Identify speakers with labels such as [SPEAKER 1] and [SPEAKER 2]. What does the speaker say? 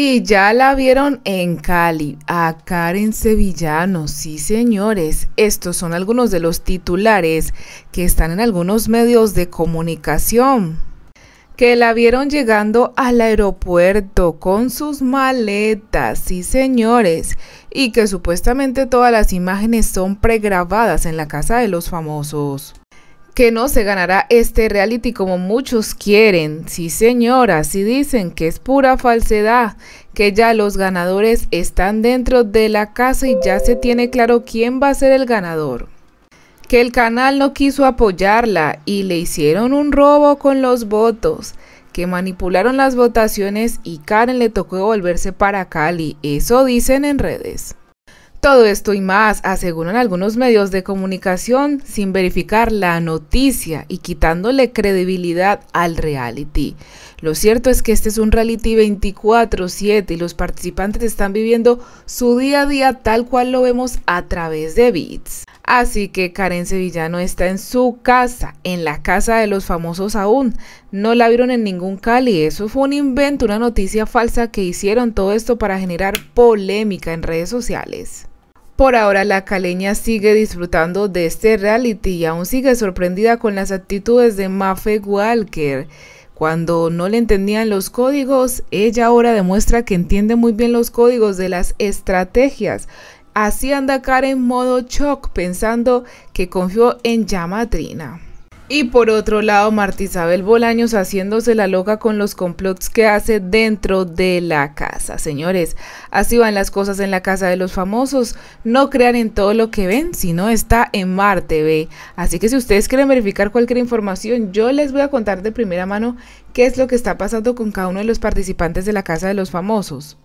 [SPEAKER 1] Y ya la vieron en Cali, a Karen Sevillano, sí señores, estos son algunos de los titulares que están en algunos medios de comunicación, que la vieron llegando al aeropuerto con sus maletas, sí señores, y que supuestamente todas las imágenes son pregrabadas en la casa de los famosos que no se ganará este reality como muchos quieren. Sí, señora, si sí dicen que es pura falsedad, que ya los ganadores están dentro de la casa y ya se tiene claro quién va a ser el ganador. Que el canal no quiso apoyarla y le hicieron un robo con los votos. Que manipularon las votaciones y Karen le tocó volverse para Cali. Eso dicen en redes. Todo esto y más aseguran algunos medios de comunicación sin verificar la noticia y quitándole credibilidad al reality. Lo cierto es que este es un reality 24/7 y los participantes están viviendo su día a día tal cual lo vemos a través de bits. Así que Karen Sevillano está en su casa, en la casa de los famosos aún. No la vieron en ningún Cali. Eso fue un invento, una noticia falsa que hicieron todo esto para generar polémica en redes sociales. Por ahora la caleña sigue disfrutando de este reality y aún sigue sorprendida con las actitudes de Maffe Walker. Cuando no le entendían los códigos, ella ahora demuestra que entiende muy bien los códigos de las estrategias Así anda Karen modo shock pensando que confió en Yamatrina. Y por otro lado, Marta Isabel Bolaños haciéndose la loca con los complots que hace dentro de la casa. Señores, así van las cosas en la casa de los famosos. No crean en todo lo que ven, sino está en Marte ve. Así que si ustedes quieren verificar cualquier información, yo les voy a contar de primera mano qué es lo que está pasando con cada uno de los participantes de la casa de los famosos.